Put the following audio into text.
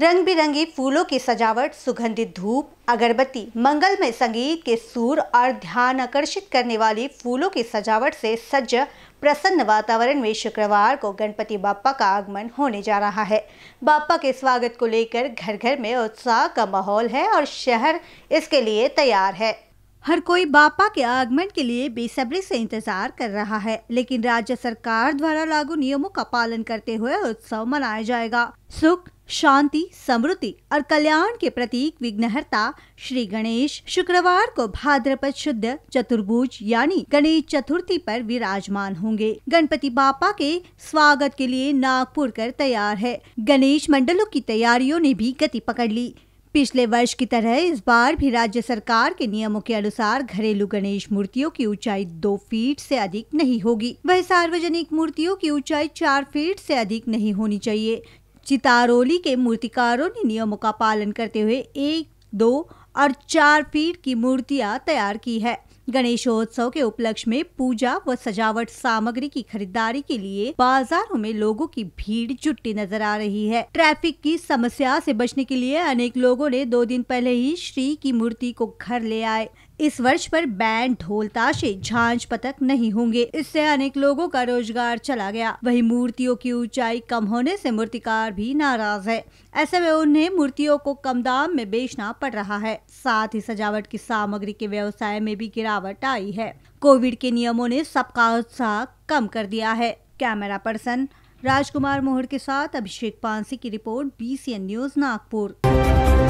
रंग बिरंगी फूलों की सजावट सुगंधित धूप अगरबत्ती मंगलमय संगीत के सुर और ध्यान आकर्षित करने वाली फूलों की सजावट से सज्ज प्रसन्न वातावरण में शुक्रवार को गणपति बापा का आगमन होने जा रहा है बापा के स्वागत को लेकर घर घर में उत्साह का माहौल है और शहर इसके लिए तैयार है हर कोई बापा के आगमन के लिए बेसब्री से इंतजार कर रहा है लेकिन राज्य सरकार द्वारा लागू नियमों का पालन करते हुए उत्सव मनाया जाएगा सुख शांति समृद्धि और कल्याण के प्रतीक विघ्नहर्ता श्री गणेश शुक्रवार को भाद्रपद शुद्ध चतुर्भुज यानी गणेश चतुर्थी पर विराजमान होंगे गणपति बापा के स्वागत के लिए नागपुर कर तैयार है गणेश मंडलों की तैयारियों ने भी गति पकड़ ली पिछले वर्ष की तरह इस बार भी राज्य सरकार के नियमों के अनुसार घरेलू गणेश मूर्तियों की ऊंचाई दो फीट से अधिक नहीं होगी वह सार्वजनिक मूर्तियों की ऊंचाई चार फीट से अधिक नहीं होनी चाहिए चितारोली के मूर्तिकारों ने नियमों का पालन करते हुए एक दो और चार फीट की मूर्तियां तैयार की है गणेशोत्सव के उपलक्ष्य में पूजा व सजावट सामग्री की खरीदारी के लिए बाजारों में लोगों की भीड़ जुटी नजर आ रही है ट्रैफिक की समस्या से बचने के लिए अनेक लोगों ने दो दिन पहले ही श्री की मूर्ति को घर ले आए इस वर्ष पर बैंड ढोल ताशे झांझ पतक नहीं होंगे इससे अनेक लोगों का रोजगार चला गया वही मूर्तियों की ऊंचाई कम होने से मूर्तिकार भी नाराज है ऐसे में उन्हें मूर्तियों को कम दाम में बेचना पड़ रहा है साथ ही सजावट की सामग्री के व्यवसाय में भी गिरावट आई है कोविड के नियमों ने सबका उत्साह कम कर दिया है कैमरा पर्सन राजकुमार मोहर के साथ अभिषेक पांसी की रिपोर्ट बी न्यूज नागपुर